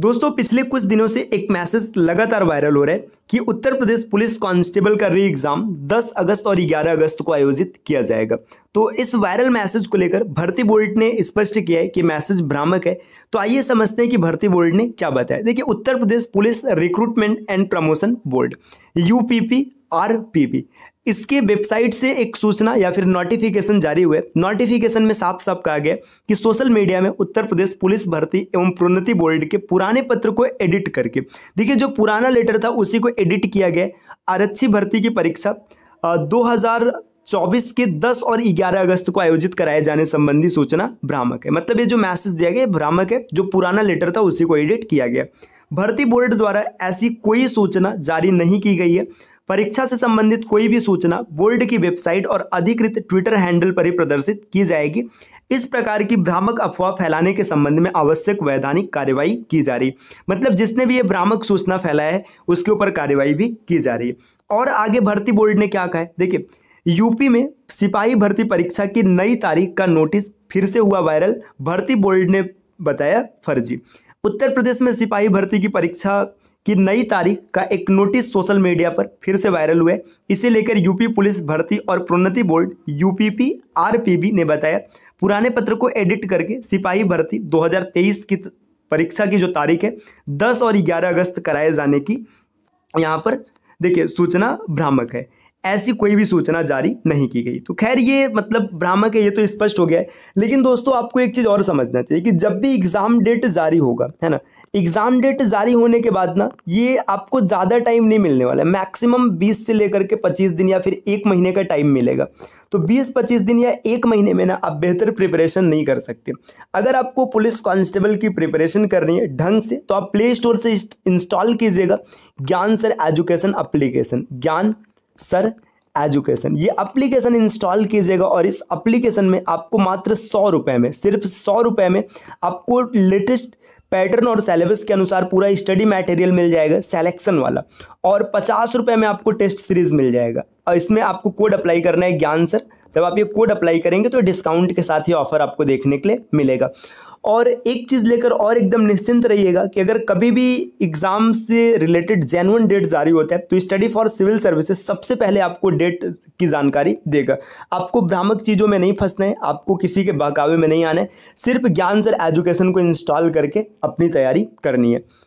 दोस्तों पिछले कुछ दिनों से एक मैसेज लगातार वायरल हो रहा है कि उत्तर प्रदेश पुलिस कांस्टेबल का री एग्जाम 10 अगस्त और 11 अगस्त को आयोजित किया जाएगा तो इस वायरल मैसेज को लेकर भर्ती बोर्ड ने स्पष्ट किया है कि मैसेज भ्रामक है तो आइए समझते हैं कि भर्ती बोर्ड ने क्या बताया देखिए Uttar Pradesh police recruitment and promotion board U R P P इसके वेबसाइट से एक सूचना या फिर नोटिफिकेशन जारी हुए नोटिफिकेशन में साफ साफ कहा गया कि सोशल मीडिया में उत्तर प्रदेश पुलिस भर्ती एवं प्रोन्नति बोर्ड के पुराने पत्र को एडिट करके देखिए जो पुराना लेटर था उसी को एडिट किया गया आरक्षी भर्ती की परीक्षा दो चौबीस के दस और ग्यारह अगस्त को आयोजित कराए जाने संबंधी सूचना भ्रामक है मतलब ये जो मैसेज दिया गया भ्रामक है जो पुराना लेटर था उसी को एडिट किया गया भर्ती बोर्ड द्वारा ऐसी कोई सूचना जारी नहीं की गई है परीक्षा से संबंधित कोई भी सूचना बोर्ड की वेबसाइट और अधिकृत ट्विटर हैंडल पर ही प्रदर्शित की जाएगी इस प्रकार की भ्रामक अफवाह फैलाने के संबंध में आवश्यक वैधानिक कार्यवाही की जा रही मतलब जिसने भी ये भ्रामक सूचना फैलाया है उसके ऊपर कार्यवाही भी की जा रही है और आगे भर्ती बोर्ड ने क्या कहा है देखिए यूपी में सिपाही भर्ती परीक्षा की नई तारीख का नोटिस फिर से हुआ वायरल भर्ती बोर्ड ने बताया फर्जी उत्तर प्रदेश में सिपाही भर्ती की परीक्षा कि नई तारीख का एक नोटिस सोशल मीडिया पर फिर से वायरल हुआ है इसे लेकर यूपी पुलिस भर्ती और प्रोन्नति बोर्ड यूपीपी आरपीबी ने बताया पुराने पत्र को एडिट करके सिपाही भर्ती 2023 की परीक्षा की जो तारीख है 10 और 11 अगस्त कराए जाने की यहाँ पर देखिए सूचना भ्रामक है ऐसी कोई भी सूचना जारी नहीं की गई तो खैर ये मतलब भ्रामक है ये तो स्पष्ट हो गया है लेकिन दोस्तों आपको एक चीज़ और समझना चाहिए कि जब भी एग्ज़ाम डेट जारी होगा है ना एग्ज़ाम डेट जारी होने के बाद ना ये आपको ज़्यादा टाइम नहीं मिलने वाला है मैक्सिमम बीस से लेकर के पच्चीस दिन या फिर एक महीने का टाइम मिलेगा तो 20-25 दिन या एक महीने में ना आप बेहतर प्रिपरेशन नहीं कर सकते अगर आपको पुलिस कांस्टेबल की प्रिपरेशन करनी है ढंग से तो आप प्ले स्टोर से इंस्टॉल कीजिएगा Gyan sir education application Gyan sir education ये अप्लीकेशन इंस्टॉल कीजिएगा और इस अप्लीकेशन में आपको मात्र सौ रुपये में सिर्फ सौ रुपये में आपको लेटेस्ट पैटर्न और सिलेबस के अनुसार पूरा स्टडी मटेरियल मिल जाएगा सेलेक्शन वाला और पचास रुपये में आपको टेस्ट सीरीज मिल जाएगा और इसमें आपको कोड अप्लाई करना है ज्ञान सर जब आप ये कोड अप्लाई करेंगे तो डिस्काउंट के साथ ही ऑफर आपको देखने के लिए मिलेगा और एक चीज़ लेकर और एकदम निश्चिंत रहिएगा कि अगर कभी भी एग्ज़ाम से रिलेटेड जेनुअन डेट जारी होता है तो स्टडी फॉर सिविल सर्विसेज सबसे पहले आपको डेट की जानकारी देगा आपको भ्रामक चीज़ों में नहीं फंसना है आपको किसी के बहकावे में नहीं आना है सिर्फ ज्ञान सर एजुकेशन को इंस्टॉल करके अपनी तैयारी करनी है